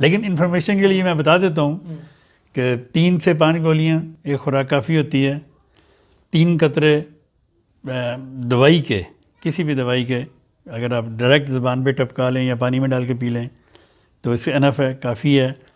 लेकिन इन्फॉर्मेशन के लिए मैं बता देता हूँ हम्म। कि तीन से पाँच गोलियाँ एक खुराक काफ़ी होती है तीन कतरे दवाई के किसी भी दवाई के अगर आप डायरेक्ट ज़बान पे टपका लें या पानी में डाल के पी लें तो इससे अनफ है काफ़ी है